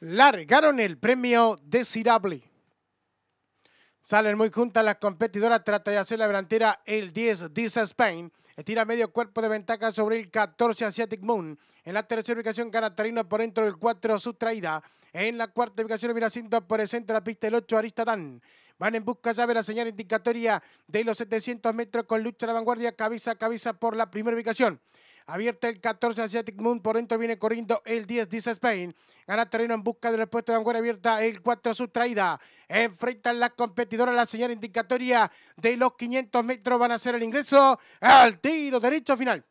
largaron el premio Desirable. Salen muy juntas las competidoras, trata de hacer la delantera el 10 dice Spain. Estira medio cuerpo de ventaja sobre el 14 Asiatic Moon. En la tercera ubicación Canatarino por dentro del 4 Sustraída. En la cuarta ubicación Miracinto por el centro de la pista el 8 Aristadán. Van en busca ya de la señal indicatoria de los 700 metros con lucha de la vanguardia cabeza a cabeza por la primera ubicación. Abierta el 14 Asiatic Moon. Por dentro viene corriendo el 10 Dice Spain. Gana terreno en busca del puesto de vanguardia abierta. El 4 sustraída. Enfrentan las competidoras la señal indicatoria de los 500 metros. Van a hacer el ingreso al tiro derecho final.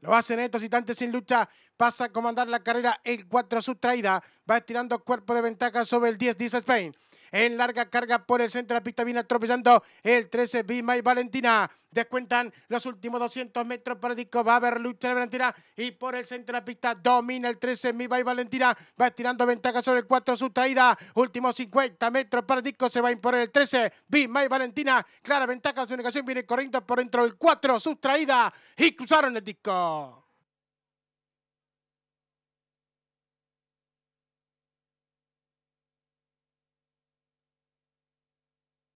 Lo hacen estos citantes sin lucha. Pasa a comandar la carrera el 4 sustraída. Va estirando cuerpo de ventaja sobre el 10, dice Spain. En larga carga por el centro de la pista viene tropezando el 13 Bima y Valentina. Descuentan los últimos 200 metros para Disco. Va a haber lucha de Valentina. Y por el centro de la pista domina el 13 Bima y Valentina. Va estirando ventaja sobre el 4 sustraída. Últimos 50 metros para Disco. Se va a imponer el 13 Bima y Valentina. Clara ventaja. Su negación viene corriendo por dentro el 4 sustraída. Y cruzaron el Disco.